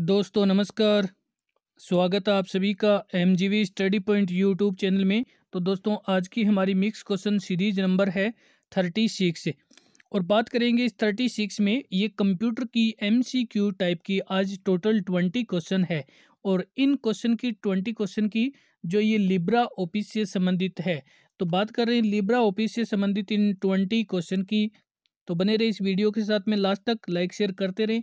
दोस्तों नमस्कार स्वागत है आप सभी का M G study point YouTube channel में तो दोस्तों आज की हमारी मिक्स क्वेश्चन सीरीज नंबर है थर्टी सिक्स और बात करेंगे इस थर्टी सिक्स में ये कंप्यूटर की एम सी क्यू टाइप की आज टोटल ट्वेंटी क्वेश्चन है और इन क्वेश्चन की ट्वेंटी क्वेश्चन की जो ये लिब्रा ऑफिस से संबंधित है तो बात कर रहे हैं लिब्रा ऑफिस से संबंधित इन ट्वेंटी क्वेश्चन की तो बने रहे इस वीडियो के साथ में लास्ट तक लाइक शेयर करते रहें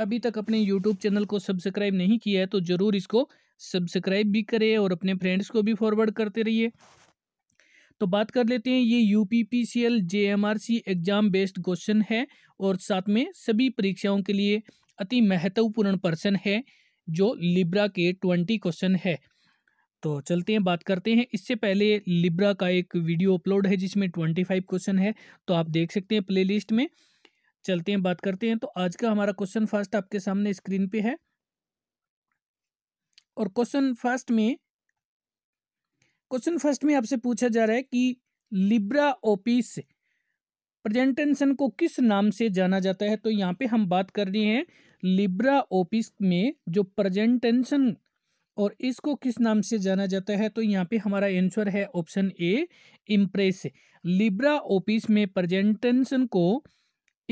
अभी तक अपने यूट्यूब चैनल को सब्सक्राइब नहीं किया है तो ज़रूर इसको सब्सक्राइब भी करें और अपने फ्रेंड्स को भी फॉरवर्ड करते रहिए तो बात कर लेते हैं ये U P P C L J M R C exam based question है और साथ में सभी परीक्षाओं के लिए अति महत्वपूर्ण प्रश्न है जो लिब्रा के ट्वेंटी क्वेश्चन है तो चलते हैं बात करते हैं इससे पहले लिब्रा का एक वीडियो अपलोड है जिसमें ट्वेंटी फाइव क्वेश्चन है तो आप देख सकते हैं प्लेलिस्ट में चलते हैं बात करते हैं तो आज का हमारा क्वेश्चन फर्स्ट आपके सामने स्क्रीन पे है और क्वेश्चन फर्स्ट में क्वेश्चन फर्स्ट में आपसे पूछा जा रहा है कि लिब्रा ऑफिस प्रेजेंटेशन को किस नाम से जाना जाता है तो यहाँ पे हम बात कर रहे हैं लिब्रा ऑफिस में जो प्रेजेंटेशन और इसको किस नाम से जाना जाता है तो यहाँ पे हमारा आंसर है option A Impress Libre Office में प्रेजेंटेशन को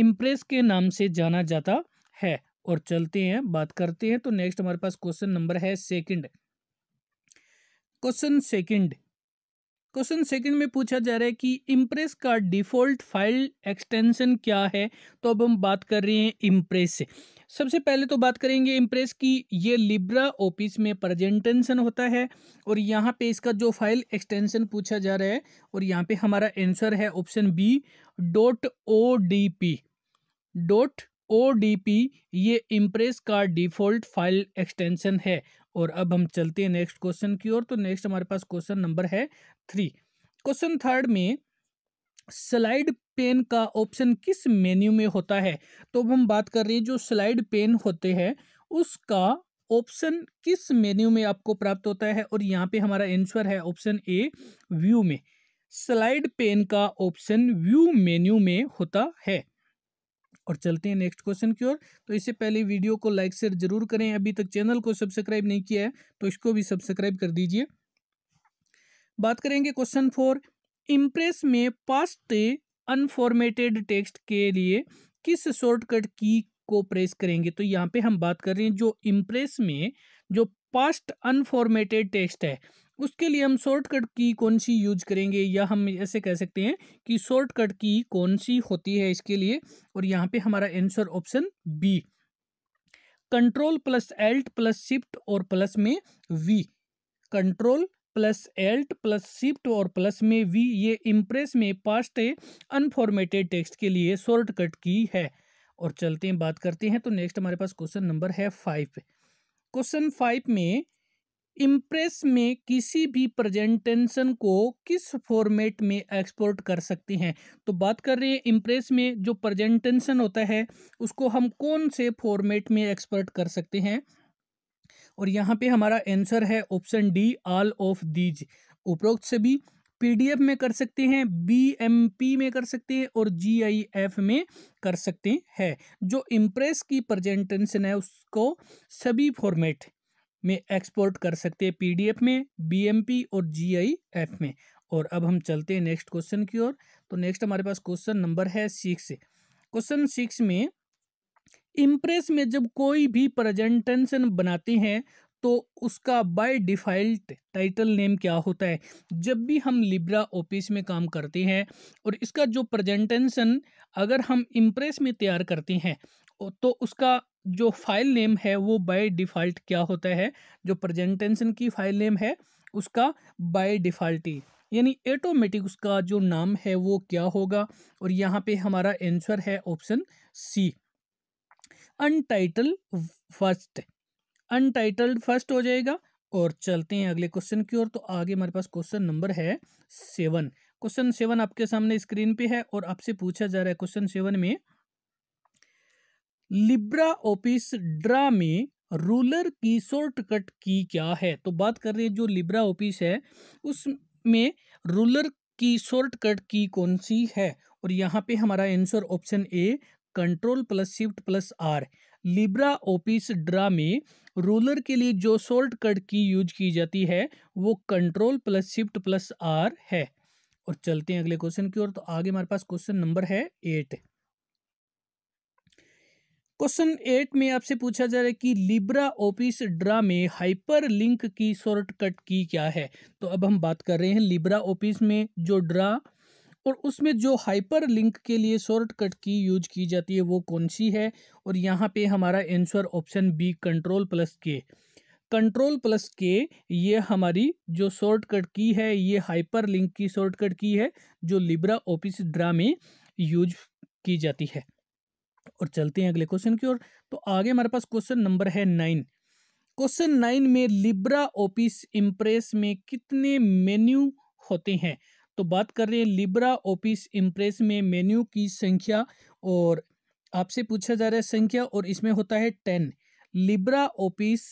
इम्प्रेस के नाम से जाना जाता है और चलते हैं बात करते हैं तो नेक्स्ट हमारे पास क्वेश्चन नंबर है second question second question second में पूछा जा रहा है कि इम्प्रेस का डिफ़ॉल्ट फाइल एक्सटेंशन क्या है तो अब हम बात कर रहे हैं इम्प्रेस से सबसे पहले तो बात करेंगे इम्प्रेस की ये लिब्रा ऑफिस में प्रेजेंटेशन होता है और यहाँ पे इसका जो फाइल एक्सटेंशन पूछा जा रहा है और यहाँ पे हमारा आंसर है option B dot O D P dot O ये इम्प्रेस का डिफ़ॉल्ट फाइल एक्सटेंशन है और अब हम चलते हैं नेक्स्ट क्वेश्चन की ओर तो नेक्स्ट हमारे पास क्वेश्चन नंबर है थ्री क्वेश्चन थर्ड में स्लाइड पेन का ऑप्शन किस मेन्यू में होता है तो अब हम बात कर रहे हैं जो स्लाइड पेन होते हैं उसका ऑप्शन किस मेन्यू में आपको प्राप्त होता है और यहाँ पे हमारा आंसर है ऑप्शन ए व्यू में स्लाइड पेन का ऑप्शन व्यू मेन्यू में होता है और चलते हैं नेक्स्ट क्वेश्चन की ओर तो इससे पहले वीडियो को लाइक शेयर जरूर करें अभी तक चैनल को सब्सक्राइब नहीं किया है तो इसको भी सब्सक्राइब कर दीजिए बात करेंगे क्वेश्चन फोर इम्प्रेस में पास्ट अनफॉर्मेटेड टेक्स्ट के लिए किस शॉर्टकट की को प्रेस करेंगे तो यहाँ पे हम बात कर रहे हैं जो इम्प्रेस में जो पास्ट अनफॉर्मेटेड टेक्स्ट है उसके लिए हम शॉर्टकट की कौन सी यूज करेंगे या हम ऐसे कह सकते हैं कि शॉर्टकट की कौन सी होती है इसके लिए और यहाँ पे हमारा answer option B control plus alt plus shift और प्लस में V control plus alt plus shift और प्लस में वी ये इम्प्रेस में पास्ट अनफॉर्मेटेड टेक्स्ट के लिए शॉर्टकट की है और चलते हैं बात करते हैं तो नेक्स्ट हमारे पास क्वेश्चन नंबर है फाइव क्वेश्चन फाइव में इम्प्रेस में किसी भी प्रेजेंटेशन को किस फॉर्मेट में एक्सपोर्ट कर सकते हैं तो बात कर रहे हैं इम्प्रेस में जो प्रेजेंटेशन होता है उसको हम कौन से फॉर्मेट में एक्सपोर्ट कर सकते हैं और यहाँ पे हमारा आंसर है option D all of these उपरोक्त से भी पीडीएफ में कर सकते हैं बीएमपी में कर सकते हैं और जीआईएफ में कर सकते हैं जो इम्प्रेस की प्रेजेंटेशन है उसको सभी फॉर्मेट में एक्सपोर्ट कर सकते हैं पीडीएफ में बीएमपी और जीआईएफ में और अब हम चलते हैं नेक्स्ट क्वेश्चन की ओर तो नेक्स्ट हमारे पास क्वेश्चन नंबर है सिक्स क्वेश्चन सिक्स में इम्प्रेस में जब कोई भी प्रेजेंटेशन बनाते हैं तो उसका बाय डिफ़ॉल्ट टाइटल नेम क्या होता है जब भी हम लिब्रा ऑफिस में काम करते हैं और इसका जो प्रेजेंटेशन अगर हम इम्प्रेस में तैयार करते हैं तो उसका जो फाइल नेम है वो बाय डिफ़ॉल्ट क्या होता है जो प्रेजेंटेशन की फाइल नेम है उसका बाय डिफ़ॉल्ट ही यानी एटोमेटिक उसका जो नाम है वो क्या होगा और यहाँ पे हमारा आंसर है option C untitle first untitled first हो जाएगा और चलते हैं अगले क्वेश्चन की ओर तो आगे हमारे पास क्वेश्चन नंबर है सेवन क्वेश्चन सेवन आपके सामने स्क्रीन पे है और आपसे पूछा जा रहा है क्वेश्चन सेवन में लिब्रा ऑफिस ड्रा में रूलर की शॉर्टकट की क्या है तो बात कर रहे हैं जो लिब्रा ऑफिस है उसमें रूलर की शॉर्टकट की कौन सी है और यहाँ पे हमारा answer option A control plus shift plus R Libre Office Draw में रूलर के लिए जो शॉर्टकट की यूज की जाती है वो control plus shift plus R है और चलते हैं अगले क्वेश्चन की ओर तो आगे हमारे पास क्वेश्चन नंबर है एट क्वेश्चन एट में आपसे पूछा जा रहा है कि लिब्रा ऑफिस ड्रा में हाइपर लिंक की शॉर्टकट की क्या है तो अब हम बात कर रहे हैं लिब्रा ऑफिस में जो ड्रा और उसमें जो हाइपर लिंक के लिए शॉर्टकट की यूज की जाती है वो कौन सी है और यहाँ पे हमारा answer option B control plus K control plus K ये हमारी जो शॉर्टकट की है ये हाइपर लिंक की शॉर्टकट की है जो लिब्रा ऑफिस ड्रा में यूज की जाती है और चलते हैं अगले क्वेश्चन की ओर तो आगे हमारे पास क्वेश्चन नंबर है नाइन क्वेश्चन नाइन में लिब्रा ऑफिस इम्प्रेस में कितने मेन्यू होते हैं तो बात कर रहे हैं लिब्रा ऑफिस इम्प्रेस में मेन्यू की संख्या और आपसे पूछा जा रहा है संख्या और इसमें होता है टेन लिब्रा ऑफिस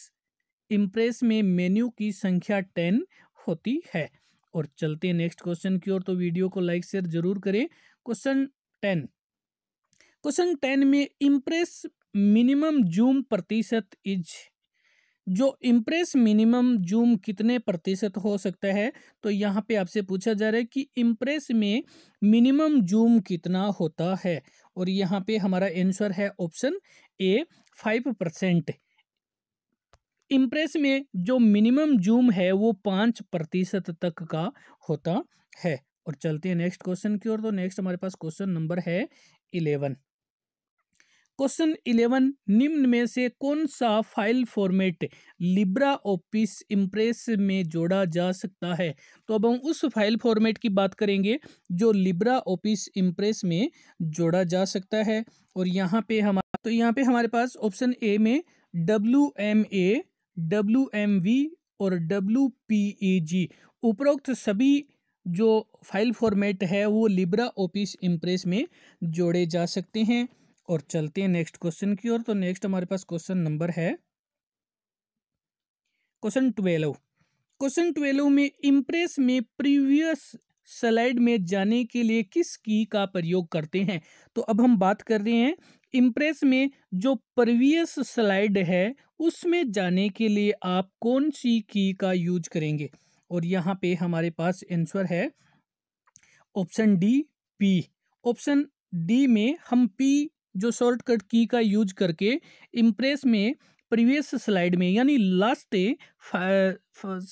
इम्प्रेस में मेन्यू की संख्या टेन होती है और चलते हैं नेक्स्ट क्वेश्चन की ओर तो वीडियो को लाइक शेयर जरूर करें क्वेश्चन टेन क्वेश्चन टेन में इम्प्रेस मिनिमम जूम प्रतिशत इज जो इम्प्रेस मिनिमम जूम कितने प्रतिशत हो सकता है तो यहाँ पे आपसे पूछा जा रहा है कि इम्प्रेस में मिनिमम जूम कितना होता है और यहाँ पे हमारा आंसर है option A five percent Impress में जो मिनिमम जूम है वो पाँच प्रतिशत तक का होता है और चलते हैं नेक्स्ट क्वेश्चन की ओर तो नेक्स्ट हमारे पास क्वेश्चन नंबर है इलेवन क्वेश्चन इलेवन निम्न में से कौन सा file format Libre Office Impress में जोड़ा जा सकता है तो अब हम उस फाइल फॉर्मेट की बात करेंगे जो लिब्रा ऑफिस इम्प्रेस में जोड़ा जा सकता है और यहाँ पे हम तो यहाँ पे हमारे पास ऑप्शन ए में W M A W M V और डब्ल्यू पी ए जी उपरोक्त सभी जो फाइल फॉर्मेट है वो लिब्रा ऑफिस इम्प्रेस में जोड़े जा सकते हैं और चलते हैं नेक्स्ट क्वेश्चन की ओर तो नेक्स्ट हमारे पास क्वेश्चन नंबर है क्वेश्चन ट्वेल्व क्वेश्चन ट्वेल्व में इम्प्रेस में प्रीवियस स्लाइड में जाने के लिए किस की का प्रयोग करते हैं तो अब हम बात कर रहे हैं इम्प्रेस में जो प्रीवियस स्लाइड है उसमें जाने के लिए आप कौन सी की का यूज करेंगे और यहाँ पे हमारे पास आंसर है option D P option D में हम पी जो शॉर्टकट की का यूज करके इम्प्रेस में प्रीवियस स्लाइड में यानी लास्ट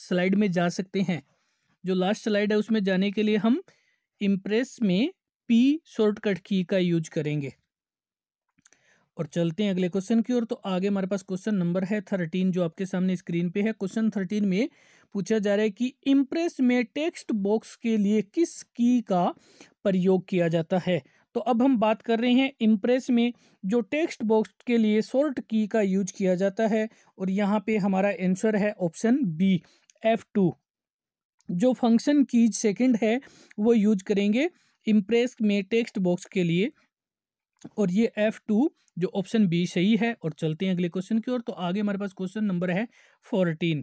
स्लाइड में जा सकते हैं जो लास्ट स्लाइड है उसमें जाने के लिए हम इम्प्रेस में पी शॉर्टकट की का यूज करेंगे और चलते हैं अगले क्वेश्चन की ओर तो आगे हमारे पास क्वेश्चन नंबर है थर्टीन जो आपके सामने स्क्रीन पे है क्वेश्चन थर्टीन में पूछा जा रहा है कि इम्प्रेस में टेक्स्ट बॉक्स के लिए किस की का प्रयोग किया जाता है तो अब हम बात कर रहे हैं इम्प्रेस में जो टेक्स्ट बॉक्स के लिए शॉर्ट की का यूज किया जाता है और यहाँ पे हमारा आंसर है ऑप्शन बी एफ टू जो फंक्शन की सेकंड है वो यूज करेंगे इम्प्रेस में टेक्स्ट बॉक्स के लिए और ये एफ टू जो ऑप्शन बी सही है और चलते हैं अगले क्वेश्चन की ओर तो आगे हमारे पास क्वेश्चन नंबर है फोर्टीन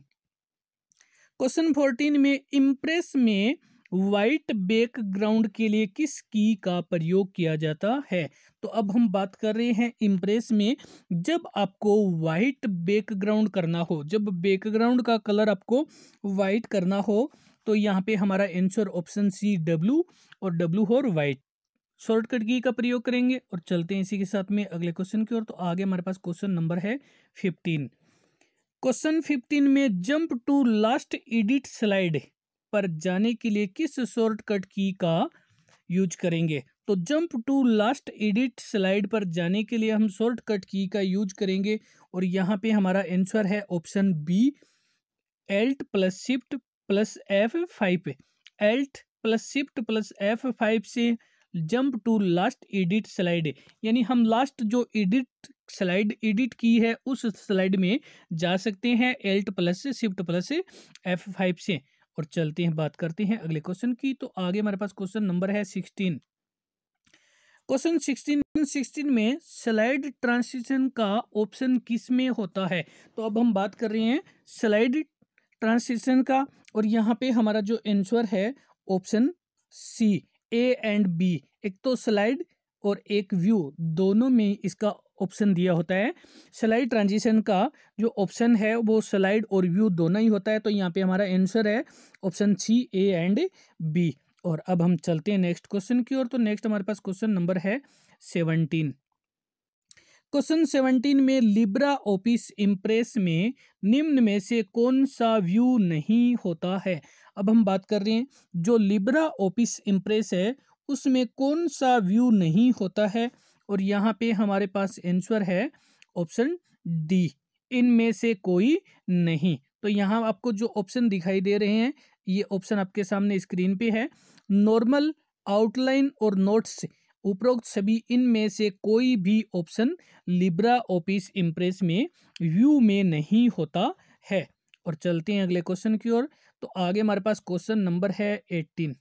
क्वेश्चन फोर्टीन में इम्प्रेस में वाइट बैकग्राउंड के लिए किस की का प्रयोग किया जाता है तो अब हम बात कर रहे हैं इम्प्रेस में जब आपको वाइट बैकग्राउंड करना हो जब बैकग्राउंड का कलर आपको वाइट करना हो तो यहाँ पे हमारा आंसर ऑप्शन सी डब्लू और डब्लू और वाइट शॉर्टकट की का प्रयोग करेंगे और चलते हैं इसी के साथ में अगले क्वेश्चन की ओर तो आगे हमारे पास क्वेश्चन नंबर है फिफ्टीन क्वेश्चन फिफ्टीन में jump to last edit slide पर जाने के लिए किस शॉर्टकट की का यूज करेंगे तो jump to last edit slide पर जाने के लिए हम शॉर्टकट की का यूज करेंगे और यहाँ पे हमारा आंसर है option B alt plus shift plus F five alt plus shift plus F five से jump to last edit slide यानी हम लास्ट जो एडिट स्लाइड एडिट की है उस स्लाइड में जा सकते हैं alt plus shift plus F five से और चलते हैं बात करते हैं अगले क्वेश्चन की तो आगे हमारे पास क्वेश्चन नंबर है सिक्सटीन क्वेश्चन सिक्सटीन सिक्सटीन में स्लाइड ट्रांसिशन का ऑप्शन किस में होता है तो अब हम बात कर रहे हैं स्लाइड ट्रांसिशन का और यहाँ पे हमारा जो आंसर है option C A and B एक तो स्लाइड और एक व्यू दोनों में इसका ऑप्शन दिया होता है स्लाइड ट्रांजिशन का जो ऑप्शन है वो स्लाइड और व्यू दोनों ही होता है तो यहाँ पे हमारा आंसर है option C A and B और अब हम चलते हैं नेक्स्ट क्वेश्चन की ओर तो नेक्स्ट हमारे पास क्वेश्चन नंबर है सेवनटीन क्वेश्चन सेवनटीन में लिब्रा ऑफिस इम्प्रेस में निम्न में से कौन सा व्यू नहीं होता है अब हम बात कर रहे हैं जो लिब्रा ऑफिस इम्प्रेस है उसमें कौन सा व्यू नहीं होता है और यहाँ पे हमारे पास आंसर है ऑप्शन डी इनमें से कोई नहीं तो यहाँ आपको जो ऑप्शन दिखाई दे रहे हैं ये ऑप्शन आपके सामने स्क्रीन पे है नॉर्मल आउटलाइन और नोट्स उपरोक्त सभी इनमें से कोई भी ऑप्शन लिब्रा ऑफिस इम्प्रेस में व्यू में नहीं होता है और चलते हैं अगले क्वेश्चन की ओर तो आगे हमारे पास क्वेश्चन नंबर है एट्टीन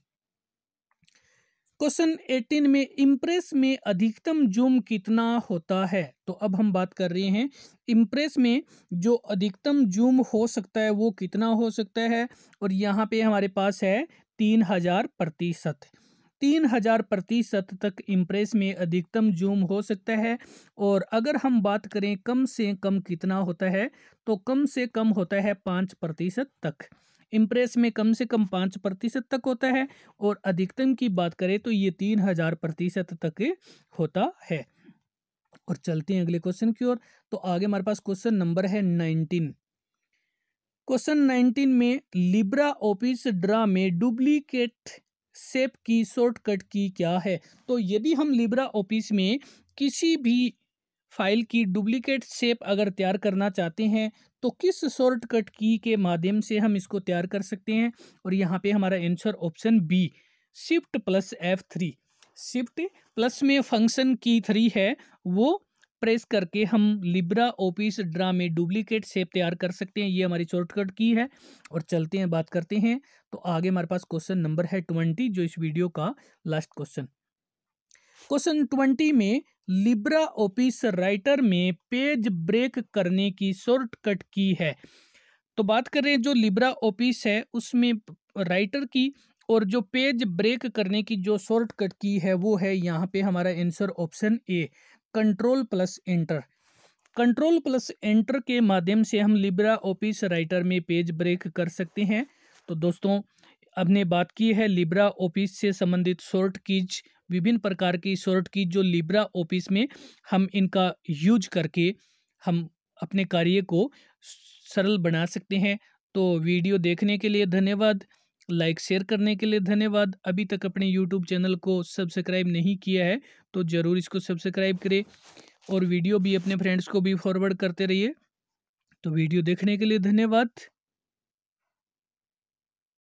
क्वेश्चन एटीन में इम्प्रेस में अधिकतम जूम कितना होता है तो अब हम बात कर रहे हैं इम्प्रेस में जो अधिकतम जूम हो सकता है वो कितना हो सकता है और यहाँ पे हमारे पास है तीन हजार प्रतिशत तीन हजार प्रतिशत तक इम्प्रेस में अधिकतम जूम हो सकता है और अगर हम बात करें कम से कम कितना होता है तो कम से कम होता है पाँच प्रतिशत तक इम्प्रेस में कम से कम पाँच प्रतिशत तक होता है और अधिकतम की बात करें तो ये तीन हज़ार प्रतिशत तक होता है और चलते हैं अगले क्वेश्चन की ओर तो आगे हमारे पास क्वेश्चन नंबर है नाइनटीन क्वेश्चन नाइनटीन में लिब्रा ऑफिस ड्रा में डुप्लीकेट सेप की शॉर्टकट की क्या है तो यदि हम लिब्रा ऑफिस में किसी भी फाइल की डुप्लीकेट शेप अगर तैयार करना चाहते हैं तो किस शॉर्टकट की के माध्यम से हम इसको तैयार कर सकते हैं और यहाँ पे हमारा answer option B shift plus F three shift plus में फंक्शन की थ्री है वो प्रेस करके हम लिब्रा ऑफिस ड्रा में डुप्लीकेट शेप तैयार कर सकते हैं ये हमारी शॉर्टकट की है और चलते हैं बात करते हैं तो आगे हमारे पास क्वेश्चन नंबर है ट्वेंटी जो इस वीडियो का लास्ट क्वेश्चन क्वेश्चन ट्वेंटी में लिब्रा ऑफिस राइटर में पेज ब्रेक करने की शॉर्टकट की है तो बात करें जो लिब्रा ऑफिस है उसमें राइटर की और जो पेज ब्रेक करने की जो शॉर्टकट की है वो है यहाँ पे हमारा answer option A control plus enter control plus enter के माध्यम से हम लिब्रा ऑफिस राइटर में पेज ब्रेक कर सकते हैं तो दोस्तों अब ने बात की है लिब्रा ऑफिस से संबंधित शॉर्ट कीज विभिन्न प्रकार की शॉर्ट की जो लिब्रा ऑफिस में हम इनका यूज करके हम अपने कार्य को सरल बना सकते हैं तो वीडियो देखने के लिए धन्यवाद लाइक शेयर करने के लिए धन्यवाद अभी तक अपने यूट्यूब चैनल को सब्सक्राइब नहीं किया है तो ज़रूर इसको सब्सक्राइब करें और वीडियो भी अपने फ्रेंड्स को भी फॉरवर्ड करते रहिए तो वीडियो देखने के लिए धन्यवाद